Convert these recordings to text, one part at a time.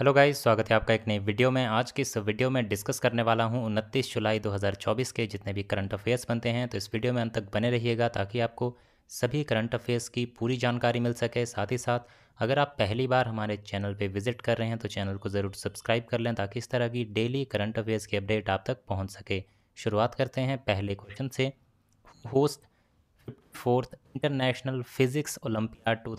hello guys स्वागत है आपका एक नई वीडियो में आज की इस वीडियो में डिस्कस करने वाला हूं उनतीस जुलाई 2024 के जितने भी करंट अफेयर्स बनते हैं तो इस वीडियो में अंत तक बने रहिएगा ताकि आपको सभी करंट अफेयर्स की पूरी जानकारी मिल सके साथ ही साथ अगर आप पहली बार हमारे चैनल पर विजिट कर रहे हैं तो चैनल को ज़रूर सब्सक्राइब कर लें ताकि इस तरह की डेली करंट अफेयर्स की अपडेट आप तक पहुँच सके शुरुआत करते हैं पहले क्वेश्चन से host fourth international physics olympiad to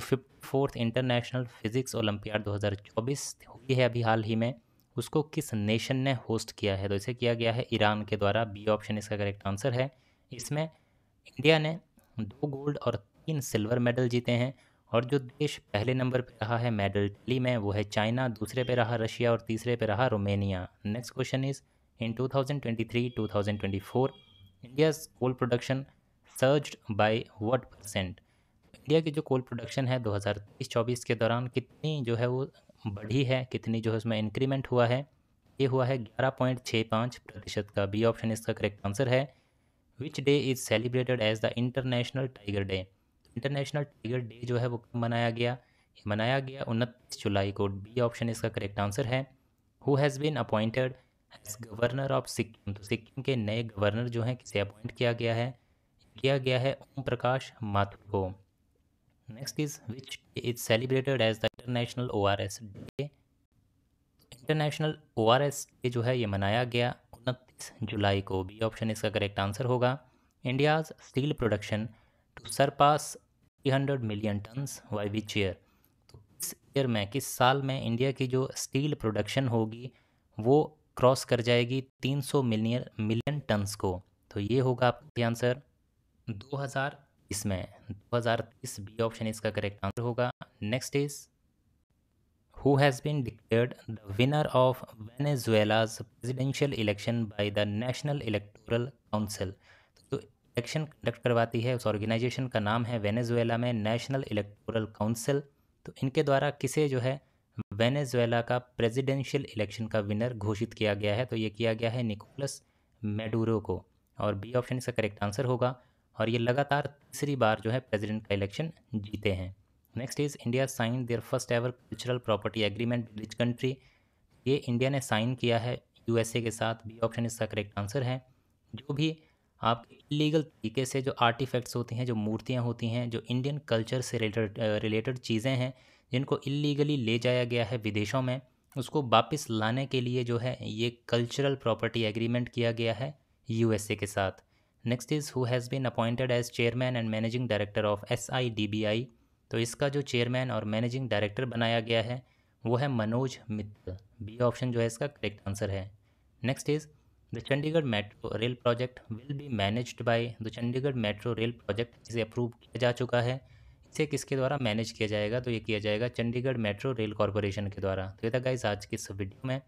fourth international physics olympiad 2024 हुई है अभी हाल ही में उसको किस नेशन ने होस्ट किया है तो इसे किया गया है ईरान के द्वारा बी ऑप्शन इसका करेक्ट आंसर है इसमें इंडिया ने दो गोल्ड और तीन सिल्वर मेडल जीते हैं और जो देश पहले नंबर पर रहा है मेडल टली में वो है चाइना दूसरे पे रहा रशिया और तीसरे पे रहा Romania next question is in 2023-2024 for India production surge by what percent India की जो कोल प्रोडक्शन है 2023-24 के दौरान कितनी जो है वो बढ़ी है कितनी जो है उसमें इंक्रीमेंट हुआ है ये हुआ है ग्यारह पॉइंट छः पाँच प्रतिशत का बी ऑप्शन इसका करेक्ट आंसर है which day is celebrated as the international tiger day international tiger day जो है वो कब मनाया गया ये मनाया गया उनतीस जुलाई को बी ऑप्शन इसका करेक्ट आंसर है who has been appointed as governor of Sikkim तो सिक्किम के नए गवर्नर जो हैं किसे अपॉइंट किया गया है किया गया है ओम प्रकाश माथुर को next is which is celebrated as the international O R S day international O R S day जो है ये मनाया गया उनतीस जुलाई को बी ऑप्शन इसका करेक्ट आंसर होगा India's steel production to surpass hundred million tons by which year तो इस ईयर में किस साल में इंडिया की जो स्टील प्रोडक्शन होगी वो क्रॉस कर जाएगी तीन सौ मिलियन मिलियन टन्स को तो ये होगा आपका आंसर दो हज़ार इसमें दो हज़ार तेईस बी ऑप्शन इसका करेक्ट आंसर होगा next is who has been declared the winner of Venezuela's presidential election by the national electoral council जो इलेक्शन कंडक्ट करवाती है उस ऑर्गेनाइजेशन का नाम है वेनेजुएला में नेशनल इलेक्टोरल काउंसिल तो इनके द्वारा किसे जो है वेनेजुएला का प्रेजिडेंशियल इलेक्शन का विनर घोषित किया गया है तो ये किया गया है निकोलस मेडूरो को और बी ऑप्शन इसका करेक्ट आंसर होगा और ये लगातार तीसरी बार जो है प्रेजिडेंट का इलेक्शन जीते हैं next is India sign their first ever cultural property agreement rich country ये इंडिया ने साइन किया है यूएसए के साथ बी ऑप्शन इसका करेक्ट आंसर है जो भी आप इलीगल तरीके से जो आर्टिफैक्ट्स होती हैं जो मूर्तियाँ होती हैं जो इंडियन कल्चर से रिलेटेड रिलेटेड चीज़ें हैं जिनको इलीगली ले जाया गया है विदेशों में उसको वापस लाने के लिए जो है ये कल्चरल प्रॉपर्टी एग्रीमेंट किया गया है यूएसए के साथ next is who has been appointed as chairman and managing director of S I D B I तो इसका जो चेयरमैन और मैनेजिंग डायरेक्टर बनाया गया है वो है मनोज मित्तल बी ऑप्शन जो है इसका करेक्ट आंसर है next is the Chandigarh metro rail project will be managed by the Chandigarh metro rail project इसे अप्रूव किया जा चुका है इसे किसके द्वारा मैनेज किया जाएगा तो ये किया जाएगा चंडीगढ़ मेट्रो रेल कॉरपोरेशन के द्वारा तो ये था गाइज आज की इस वीडियो में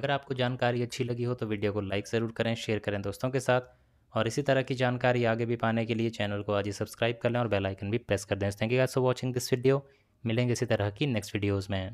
अगर आपको जानकारी अच्छी लगी हो तो वीडियो को लाइक ज़रूर करें शेयर करें दोस्तों के साथ और इसी तरह की जानकारी आगे भी पाने के लिए चैनल को आज ही सब्सक्राइब कर लें और बेल आइकन भी प्रेस कर दें thank you guys for watching this video मिलेंगे इसी तरह की नेक्स्ट वीडियोज़ में